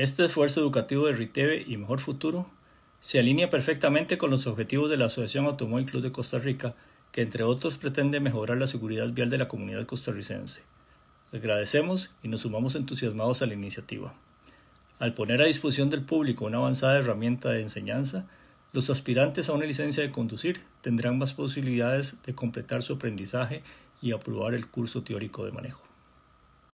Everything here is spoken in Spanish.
Este esfuerzo educativo de Riteve y Mejor Futuro se alinea perfectamente con los objetivos de la Asociación Automóvil Club de Costa Rica, que entre otros pretende mejorar la seguridad vial de la comunidad costarricense. Agradecemos y nos sumamos entusiasmados a la iniciativa. Al poner a disposición del público una avanzada herramienta de enseñanza, los aspirantes a una licencia de conducir tendrán más posibilidades de completar su aprendizaje y aprobar el curso teórico de manejo.